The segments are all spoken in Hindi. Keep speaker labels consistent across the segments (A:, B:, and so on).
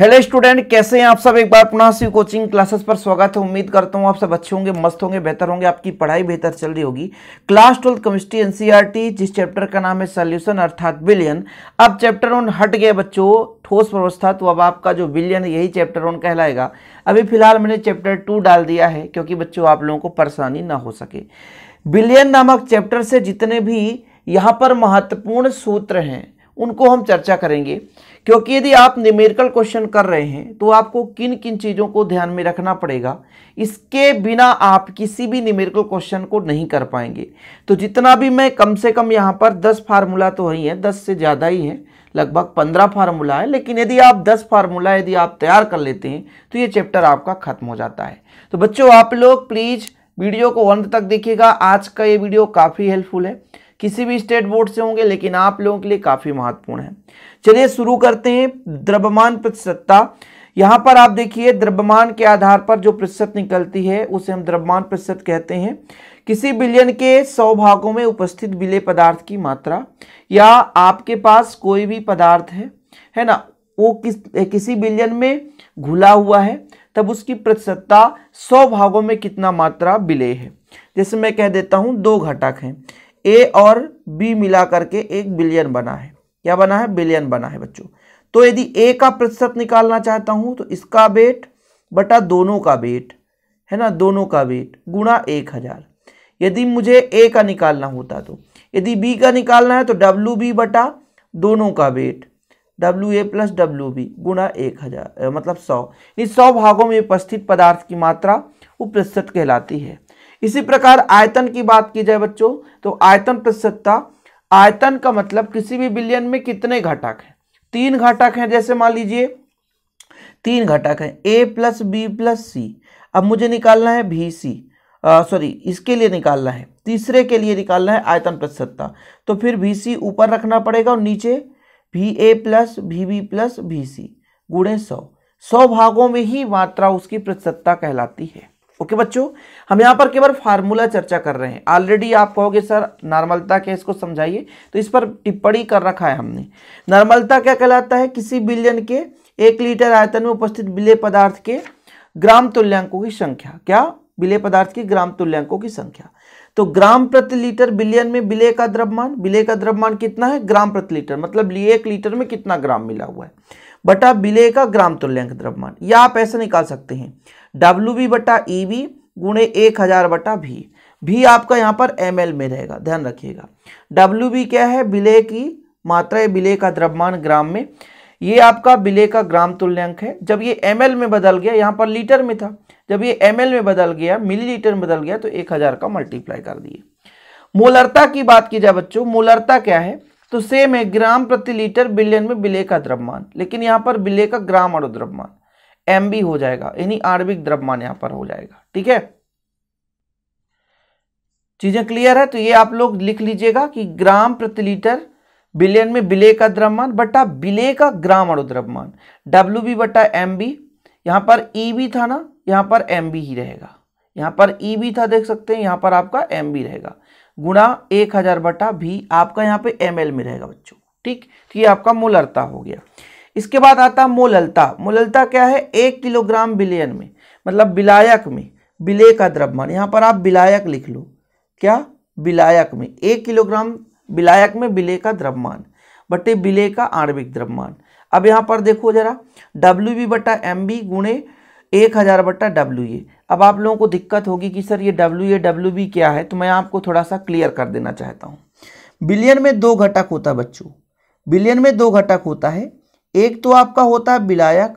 A: हेलो स्टूडेंट कैसे हैं आप सब एक बार पुनः सी कोचिंग क्लासेस पर स्वागत है उम्मीद करता हूं आप सब अच्छे होंगे मस्त होंगे बेहतर होंगे आपकी पढ़ाई बेहतर चल रही होगी क्लास ट्वेल्थ केमिस्ट्री एनसीईआरटी जिस चैप्टर का नाम है सॉल्यूशन अर्थात बिलियन अब चैप्टर वन हट गए बच्चों ठोस व्यवस्था तो अब आपका जो बिलियन यही चैप्टर वन कहलाएगा अभी फिलहाल मैंने चैप्टर टू डाल दिया है क्योंकि बच्चों आप लोगों को परेशानी ना हो सके बिलियन नामक चैप्टर से जितने भी यहाँ पर महत्वपूर्ण सूत्र हैं उनको हम चर्चा करेंगे क्योंकि यदि आप न्यूमेरिकल क्वेश्चन कर रहे हैं तो आपको किन किन चीज़ों को ध्यान में रखना पड़ेगा इसके बिना आप किसी भी न्यूमेरिकल क्वेश्चन को नहीं कर पाएंगे तो जितना भी मैं कम से कम यहाँ पर दस फार्मूला तो ही है दस से ज़्यादा ही है लगभग पंद्रह फार्मूला है लेकिन यदि आप दस फार्मूला यदि आप तैयार कर लेते हैं तो ये चैप्टर आपका खत्म हो जाता है तो बच्चों आप लोग प्लीज़ वीडियो को अंत तक देखिएगा आज का ये वीडियो काफ़ी हेल्पफुल है किसी भी स्टेट बोर्ड से होंगे लेकिन आप लोगों के लिए काफ़ी महत्वपूर्ण है चलिए शुरू करते हैं द्रव्यमान प्रतिशतता यहां पर आप देखिए द्रव्यमान के आधार पर जो प्रतिशत निकलती है उसे हम द्रव्यमान प्रतिशत कहते हैं किसी बिलियन के सौ भागों में उपस्थित विले पदार्थ की मात्रा या आपके पास कोई भी पदार्थ है है ना वो किस किसी बिलियन में घुला हुआ है तब उसकी प्रतिशतता सौ भागों में कितना मात्रा विले है जैसे मैं कह देता हूँ दो घटक हैं ए और बी मिला करके एक बिलियन बना है क्या बना है बिलियन बना है बच्चों तो यदि ए का प्रतिशत निकालना चाहता हूँ तो इसका वेट बटा दोनों का वेट है ना दोनों का वेट गुणा एक हज़ार यदि मुझे ए का निकालना होता तो यदि बी का निकालना है तो डब्ल्यू बी बटा दोनों का weight W A plus W B गुणा एक हज़ार मतलब सौ इन सौ भागों में उपस्थित पदार्थ की मात्रा वो प्रतिशत कहलाती है इसी प्रकार आयतन की बात की जाए बच्चों तो आयतन प्रतिशतता आयतन का मतलब किसी भी बिलियन में कितने घटक हैं तीन घटक हैं जैसे मान लीजिए तीन घटक हैं A plus B plus C अब मुझे निकालना है भी सी सॉरी इसके लिए निकालना है तीसरे के लिए निकालना है आयतन प्रतिशतता तो फिर भी सी ऊपर रखना पड़ेगा और नीचे भी ए प्लस भी बी प्लस भी सी गुणे सौ सौ भागों में ही मात्रा उसकी प्रतिशतता कहलाती है ओके बच्चों हम यहाँ पर केवल फार्मूला चर्चा कर रहे हैं ऑलरेडी आप कहोगे सर नॉर्मलता के इसको समझाइए तो इस पर टिप्पणी कर रखा है हमने नॉर्मलता क्या कहलाता है किसी बिलियन के एक लीटर आयतन में उपस्थित बिलय पदार्थ के ग्राम तुल्यांकों की संख्या क्या बिलय पदार्थ की ग्राम तुल्यांकों की संख्या तो ग्राम प्रति लीटर बिलियन में बिले का द्रव्यमान बिले का द्रव्यमान कितना है ग्राम प्रति लीटर मतलब एक लीटर में कितना ग्राम मिला हुआ है बटा विलय का ग्राम तुल्यांक द्रव्यमान या आप ऐसे निकाल सकते हैं डब्ल्यू बी बटा ई e बी गुणे एक हज़ार बटा भी भी आपका यहाँ पर एम एल में रहेगा ध्यान रखिएगा डब्ल्यू बी क्या है विलय की मात्रा है विलय का द्रव्यमान ग्राम में ये आपका विलय का ग्राम तुल्यांक है जब ये एम में बदल गया यहाँ पर लीटर में था जब ये एम में बदल गया मिलीलीटर में बदल गया तो एक हज़ार का मल्टीप्लाई कर दिए मोलरता की बात की जाए बच्चों मोलरता क्या है तो सेम है ग्राम प्रति लीटर बिलियन में बिले का द्रव्यमान लेकिन यहाँ पर बिले का ग्राम और द्रव्यमान एम हो जाएगा यानी आणविक द्रव्यमान यहाँ पर हो जाएगा ठीक है चीजें क्लियर है तो ये आप लोग लिख लीजिएगा कि ग्राम प्रति लीटर बिलियन में बिले का द्रव्यमान बटा बिले का ग्राम और द्रव्यमान डब्ल्यू बी बटा एम बी यहाँ पर ई e बी था ना यहाँ पर एम बी ही रहेगा यहाँ पर ई e बी था देख सकते हैं यहाँ पर आपका एम बी रहेगा गुणा एक हज़ार बटा भी आपका यहाँ पे एम में रहेगा बच्चों ठीक तो ये आपका मोलरता हो गया इसके बाद आता है मोललता मोललता क्या है एक किलोग्राम बिलियन में मतलब बिलायक में बिले का द्रव्यमान यहाँ पर आप बिलायक लिख लो क्या बिलायक में एक किलोग्राम बिलायक में बिले का द्रव्यमान बटे बिले का आणविक द्रव्यमान अब यहाँ पर देखो जरा डब्ल्यू बी बटा एम बी गुणे एक हज़ार बटा डब्ल्यू ए अब आप लोगों को दिक्कत होगी कि सर ये डब्ल्यू ए डब्ल्यू बी क्या है तो मैं आपको थोड़ा सा क्लियर कर देना चाहता हूँ बिलियन में दो घटक होता है बच्चों बिलियन में दो घटक होता है एक तो आपका होता है बिलायक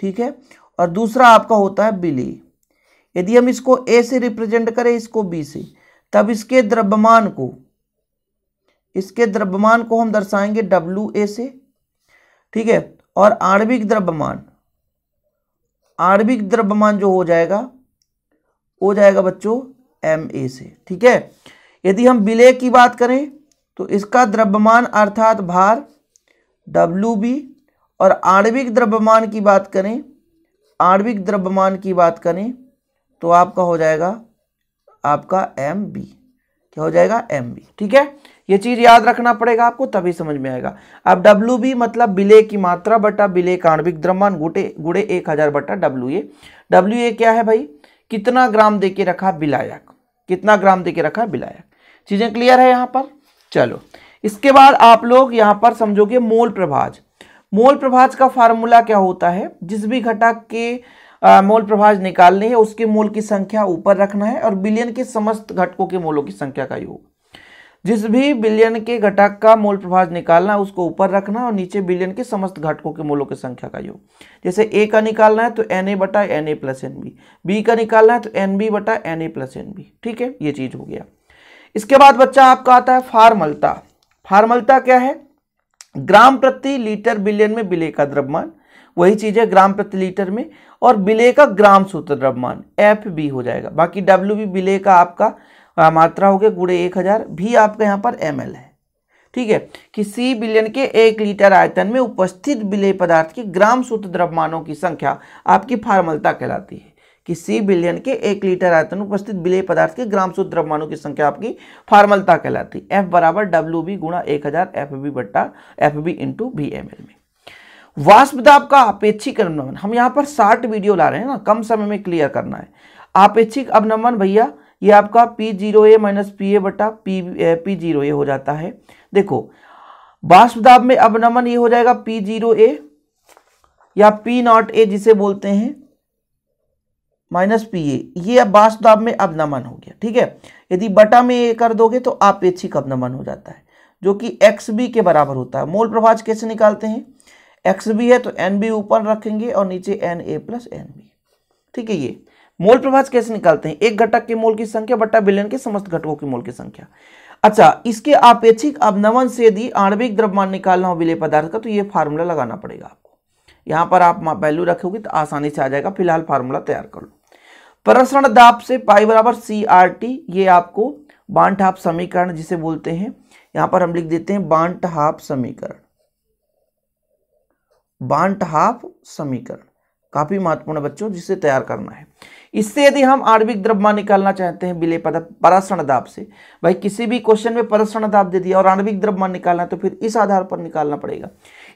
A: ठीक है और दूसरा आपका होता है बिली यदि हम इसको ए से रिप्रेजेंट करें इसको बी से तब इसके द्रव्यमान को इसके द्रव्यमान को हम दर्शाएंगे डब्ल्यू ए से ठीक है और आणविक द्रव्यमान आणविक द्रव्यमान जो हो जाएगा हो जाएगा बच्चों एम ए से ठीक है यदि हम विलय की बात करें तो इसका द्रव्यमान अर्थात भार डब्ल्यू बी और आणविक द्रव्यमान की बात करें आणविक द्रव्यमान की बात करें तो आपका हो जाएगा आपका एम बी क्या हो जाएगा एम ठीक है ये चीज़ याद रखना पड़ेगा आपको तभी समझ में आएगा अब डब्ल्यू बी मतलब बिले की मात्रा बटा बिले का आणविक द्रव्यमान गुटे गुड़े एक हज़ार बटा डब्ल्यू ए डब्ल्यू ए क्या है भाई कितना ग्राम दे के रखा बिलायक कितना ग्राम दे के रखा बिलायक चीज़ें क्लियर है यहाँ पर चलो इसके बाद आप लोग यहाँ पर समझोगे मोल प्रभाज मोल प्रभाज का फार्मूला क्या होता है जिस भी घटक के मोल प्रभाज निकालनी है उसके मोल की संख्या ऊपर रखना है और बिलियन के समस्त घटकों के मोलों की संख्या का योग जिस भी बिलियन के घटक का मोल प्रभाज निकालना है उसको ऊपर रखना और नीचे बिलियन के समस्त घटकों के मोलों की संख्या का योग जैसे ए का निकालना है तो एन ए बटा N A plus N B B का निकालना है तो एन बी बटा N A plus N B ठीक है ये चीज हो गया इसके बाद बच्चा आपका आता है फार्मलता फार्मलता क्या है ग्राम प्रति लीटर बिलियन में बिले का द्रव्यमान वही चीज़ है ग्राम प्रति लीटर में और बिले का ग्राम सूत्र द्रव्यमान एफ बी हो जाएगा बाकी डब्ल्यू बी बिले का आपका मात्रा हो गया गुड़े एक हज़ार भी आपका यहाँ पर एम है ठीक है किसी बिलियन के एक लीटर आयतन में उपस्थित बिले पदार्थ के ग्राम सूत्र द्रव्यमानों की संख्या आपकी फार्मलता कहलाती है किसी बिलियन के एक लीटर आयतन में उपस्थित बिले पदार्थ के ग्राम सूत्र द्रव्यमानों की संख्या आपकी फार्मलता कहलाती है एफ बराबर डब्ल्यू बी गुणा एक हज़ार एफ बी बट्टा F B into B M L में वाष्पदाब का अपेक्षिक अवनमन हम यहाँ पर साठ वीडियो ला रहे हैं ना कम समय में क्लियर करना है अपेक्षिक अवनमन भैया ये आपका P zero A minus P A बटा पी पी जीरो ए हो जाता है देखो वाष्पदाब में अवनमन ये हो जाएगा पी जीरो ए या पी नॉट ए जिसे बोलते हैं माइनस पी ए ये अब वाष्पदाब में अवनमन हो गया ठीक है यदि बटा में ए कर दोगे तो अपेक्षिक अवनमन हो जाता है जो कि एक्स बी के बराबर होता है मोल प्रभाज कैसे निकालते हैं एक्स भी है तो एन भी ऊपर रखेंगे और नीचे N A plus N B ठीक है ये मोल प्रभाज कैसे निकालते हैं एक घटक के मोल की संख्या बट्टा बिलियन के समस्त घटकों की मोल की संख्या अच्छा इसके अपेक्षिक अवनमन से यदि आणविक द्रव्यमान निकालना हो विलय पदार्थ का तो ये फार्मूला लगाना पड़ेगा आपको यहाँ पर आप वैल्यू रखोगे तो आसानी से आ जाएगा फिलहाल फार्मूला तैयार कर लो प्रसरण दाप से पाई बराबर सी आर टी ये आपको बांट हाफ समीकरण जिसे बोलते हैं यहाँ पर हम लिख देते हैं बांट हाफ समीकरण बांट हाफ समीकरण काफी महत्वपूर्ण बच्चों जिसे तैयार करना है इससे यदि हम आणविक द्रव्यमान निकालना चाहते हैं पद परासरण दाब से भाई किसी भी क्वेश्चन में परासरण दाब दे दिया और आणविक द्रव्यमान निकालना तो फिर इस आधार पर निकालना पड़ेगा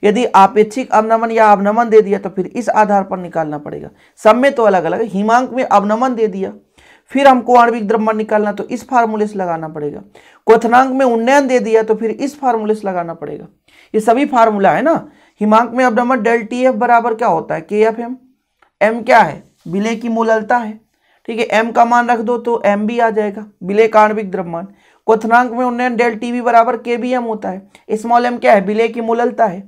A: यदि आपेक्षिक अवनमन या अवनमन दे दिया तो फिर इस आधार पर निकालना पड़ेगा सब में तो अलग अलग हिमांक में अवनमन दे दिया फिर हमको आणविक द्रव्यमान निकालना तो इस फार्मूले से लगाना पड़ेगा क्वथनांक में उन्नयन दे दिया तो फिर इस फार्मूले से लगाना पड़ेगा ये सभी फार्मूला है ना हिमांक में अपडमन डेल टी एफ बराबर क्या होता है के एफ एम एम क्या है बिले की मूललता है ठीक है एम का मान रख दो तो एम भी आ जाएगा बिले आणविक द्रव्यमान क्वथनांक में उन्नयन डेल टी वी बराबर के बी एम होता है स्मॉल एम क्या है बिले की मूललता है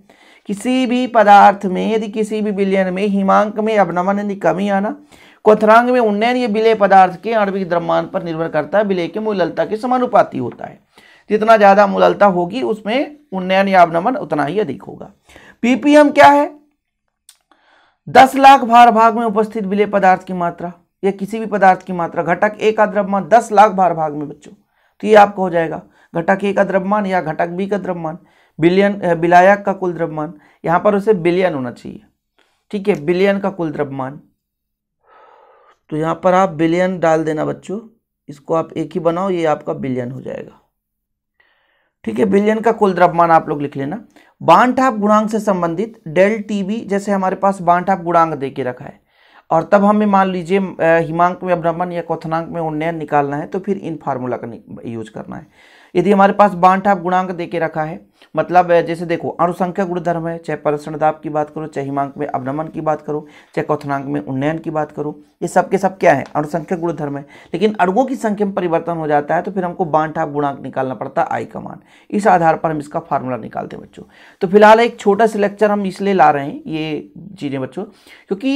A: किसी भी पदार्थ में यदि किसी भी विलयन में हिमांक में अवनमन यदि कमी आना क्वथनांक में उन्नयन ये बिले पदार्थ के आणविक द्रव्यमान पर निर्भर करता है बिले की मूललता के समानुपाती होता है जितना ज़्यादा मूललता होगी उसमें उन्नयन या अवनमन उतना ही अधिक होगा पीपीएम क्या है दस लाख भार भाग में उपस्थित विलय पदार्थ की मात्रा या किसी भी पदार्थ की मात्रा घटक ए का द्रव्यमान दस लाख भार भाग में बच्चों तो ये आपको हो जाएगा घटक ए का द्रव्यमान या घटक बी का द्रव्यमान बिलियन बिलायक का कुल द्रव्यमान यहां पर उसे बिलियन होना चाहिए ठीक है बिलियन का कुल द्रव्यमान तो यहां पर आप बिलियन डाल देना बच्चों इसको आप एक ही बनाओ ये आपका बिलियन हो जाएगा ठीक है बिलियन का कुल द्रव्यमान आप लोग लिख लेना बांठाप गुणांक से संबंधित डेल टी बी जैसे हमारे पास बांठाप गुणांक दे के रखा है और तब हमें मान लीजिए हिमांक में अभ्रमण या क्वथनांक में उन्नयन निकालना है तो फिर इन फार्मूला का यूज करना है यदि हमारे पास बांठाप गुणांक दे के रखा है मतलब जैसे देखो अनुसंख्या गुणधर्म है चाहे परसण दाप की बात करो चाहे हिमांक में अवनमन की बात करो चाहे कथनांक में उन्नयन की बात करो ये सब के सब क्या है अनुसंख्या गुणधर्म है लेकिन अड़गो की संख्या में परिवर्तन हो जाता है तो फिर हमको बांठाप गुणांक निकालना पड़ता है आई कमान इस आधार पर हम इसका फार्मूला निकालते हैं बच्चों तो फिलहाल एक छोटा सा लेक्चर हम इसलिए ला रहे हैं ये चीज़ें बच्चों क्योंकि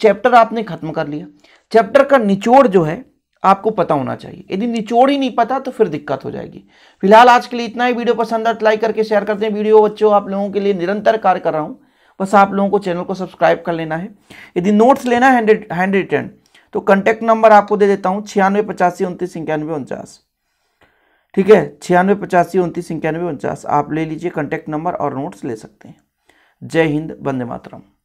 A: चैप्टर आपने खत्म कर लिया चैप्टर का निचोड़ जो है आपको पता होना चाहिए यदि निचोड़ ही नहीं पता तो फिर दिक्कत हो जाएगी फिलहाल आज के लिए इतना ही वीडियो पसंद आता तो लाइक करके शेयर करते हैं वीडियो बच्चों आप लोगों के लिए निरंतर कार्य कर रहा हूँ बस आप लोगों को चैनल को सब्सक्राइब कर लेना है यदि नोट्स लेना है हैंड रिटर्न तो कॉन्टैक्ट नंबर आपको दे देता हूँ छियानवे पचासी उनतीस इक्यानवे उनचास ठीक है छियानवे पचासी उनतीस इक्यानवे उनचास आप ले लीजिए कॉन्टैक्ट नंबर और नोट्स ले सकते हैं जय हिंद वंदे मातरम